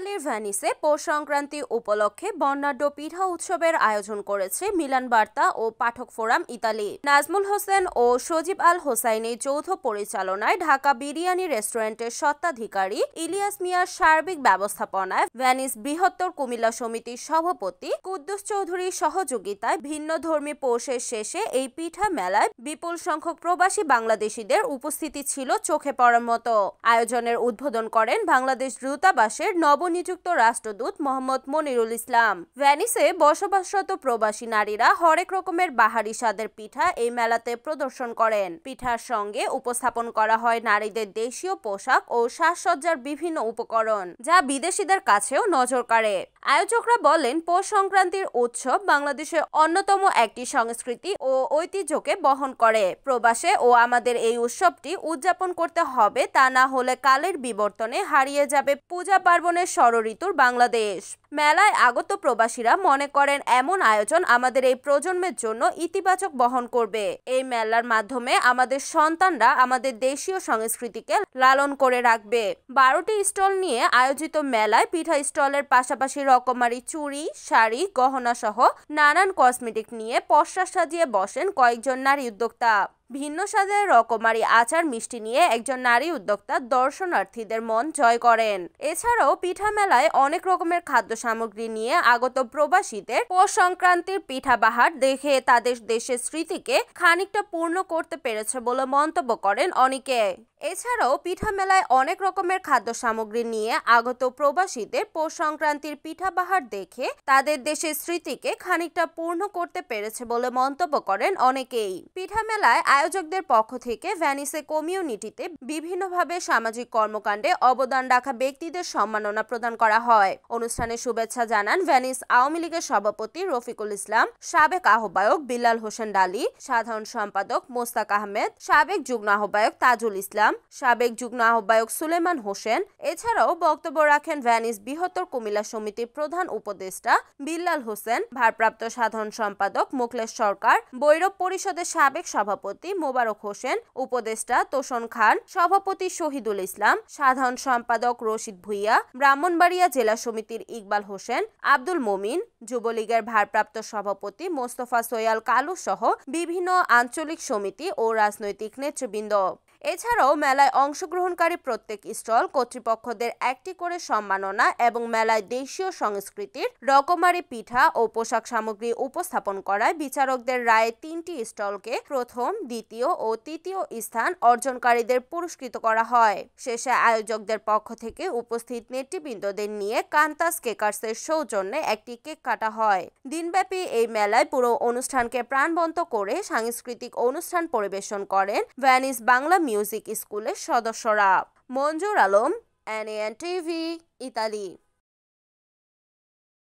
বাঙালির ভ্যানিসে পৌষ সংক্রান্তি উপলক্ষে বর্ণাঢ্য পিঠা উৎসবের আয়োজন করেছে মিলান বার্তা ও পাঠক ফোরাম ইতালি নাজমুল হোসেন ও সজীব আল হোসাইনের যৌথ পরিচালনায় ঢাকা বিরিয়ানি রেস্টুরেন্টের স্বত্বাধিকারী ইলিয়াস মিয়ার সার্বিক ব্যবস্থাপনায় ভ্যানিস বৃহত্তর কুমিল্লা সমিতির সভাপতি কুদ্দুস চৌধুরীর সহযোগিতায় ভিন্ন ধর্মী পৌষের শেষে এই পিঠা মেলায় বিপুল সংখ্যক প্রবাসী বাংলাদেশিদের উপস্থিতি ছিল চোখে পড়ার মতো আয়োজনের উদ্বোধন করেন বাংলাদেশ দূতাবাসের নব নবনিযুক্ত রাষ্ট্রদূত মোহাম্মদ মনিরুল ইসলাম ভ্যানিসে বসবাসরত প্রবাসী নারীরা হরেক রকমের বাহারি স্বাদের পিঠা এই মেলাতে প্রদর্শন করেন পিঠার সঙ্গে উপস্থাপন করা হয় নারীদের দেশীয় পোশাক ও সাজসজ্জার বিভিন্ন উপকরণ যা বিদেশিদের কাছেও নজর কাড়ে আয়োজকরা বলেন পৌষ সংক্রান্তির উৎসব বাংলাদেশের অন্যতম একটি সংস্কৃতি ও ঐতিহ্যকে বহন করে প্রবাসে ও আমাদের এই উৎসবটি উদযাপন করতে হবে তা না হলে কালের বিবর্তনে হারিয়ে যাবে পূজা পার্বণের ষড়ঋতুর বাংলাদেশ মেলায় আগত প্রবাসীরা মনে করেন এমন আয়োজন আমাদের এই প্রজন্মের জন্য ইতিবাচক বহন করবে এই মেলার মাধ্যমে আমাদের সন্তানরা আমাদের দেশীয় সংস্কৃতিকে লালন করে রাখবে বারোটি স্টল নিয়ে আয়োজিত মেলায় পিঠা স্টলের পাশাপাশি রকমারি চুড়ি শাড়ি গহনা সহ নানান কসমেটিক নিয়ে পশ্চা সাজিয়ে বসেন কয়েকজন নারী উদ্যোক্তা ভিন্ন স্বাদের রকমারি আচার মিষ্টি নিয়ে একজন নারী উদ্যোক্তা দর্শনার্থীদের মন জয় করেন এছাড়াও পিঠা মেলায় অনেক রকমের খাদ্য সামগ্রী নিয়ে আগত প্রবাসীদের পৌষ সংক্রান্তির পিঠা বাহার দেখে তাদের দেশের স্মৃতিকে খানিকটা পূর্ণ করতে পেরেছে বলে মন্তব্য করেন অনেকে এছাড়াও পিঠা মেলায় অনেক রকমের খাদ্য সামগ্রী নিয়ে আগত প্রবাসীদের পৌষ সংক্রান্তির পিঠা বাহার দেখে তাদের দেশের স্মৃতিকে খানিকটা পূর্ণ করতে পেরেছে বলে মন্তব্য করেন অনেকেই পিঠা মেলায় আয়োজকদের পক্ষ থেকে ভ্যানিসে কমিউনিটিতে বিভিন্নভাবে সামাজিক কর্মকাণ্ডে অবদান রাখা ব্যক্তিদের সম্মাননা প্রদান করা হয় অনুষ্ঠানে শুভেচ্ছা জানান ভ্যানিস আওয়ামী লীগের সভাপতি রফিকুল ইসলাম সাবেক আহ্বায়ক বিলাল হোসেন ডালি সাধারণ সম্পাদক মোস্তাক আহমেদ সাবেক যুগ্ম আহ্বায়ক তাজুল ইসলাম ইসলাম সাবেক যুগ্ম আহ্বায়ক সুলেমান হোসেন এছাড়াও বক্তব্য রাখেন ভ্যানিস বৃহত্তর কুমিল্লা সমিতির প্রধান উপদেষ্টা বিল্লাল হোসেন ভারপ্রাপ্ত সাধারণ সম্পাদক মুকলেশ সরকার বৈরব পরিষদের সাবেক সভাপতি মোবারক হোসেন উপদেষ্টা তোষণ খান সভাপতি শহীদুল ইসলাম সাধারণ সম্পাদক রশিদ ভুইয়া ব্রাহ্মণবাড়িয়া জেলা সমিতির ইকবাল হোসেন আব্দুল মমিন যুবলীগের ভারপ্রাপ্ত সভাপতি মোস্তফা সৈয়াল কালু সহ বিভিন্ন আঞ্চলিক সমিতি ও রাজনৈতিক নেতৃবৃন্দ এছাড়াও মেলায় অংশগ্রহণকারী প্রত্যেক স্টল কর্তৃপক্ষদের একটি করে সম্মাননা এবং মেলায় দেশীয় সংস্কৃতির রকমারি পিঠা ও পোশাক সামগ্রী উপস্থাপন করায় বিচারকদের রায়ে তিনটি স্টলকে প্রথম দ্বিতীয় ও তৃতীয় স্থান অর্জনকারীদের পুরস্কৃত করা হয় শেষে আয়োজকদের পক্ষ থেকে উপস্থিত নেতৃবৃন্দদের নিয়ে কান্তাস কেকার্সের সৌজন্যে একটি কেক কাটা হয় দিনব্যাপী এই মেলায় পুরো অনুষ্ঠানকে প্রাণবন্ত করে সাংস্কৃতিক অনুষ্ঠান পরিবেশন করেন ভ্যানিস বাংলা মিউজিক স্কুলের সদস্যরা Manjur Alam NN TV Italy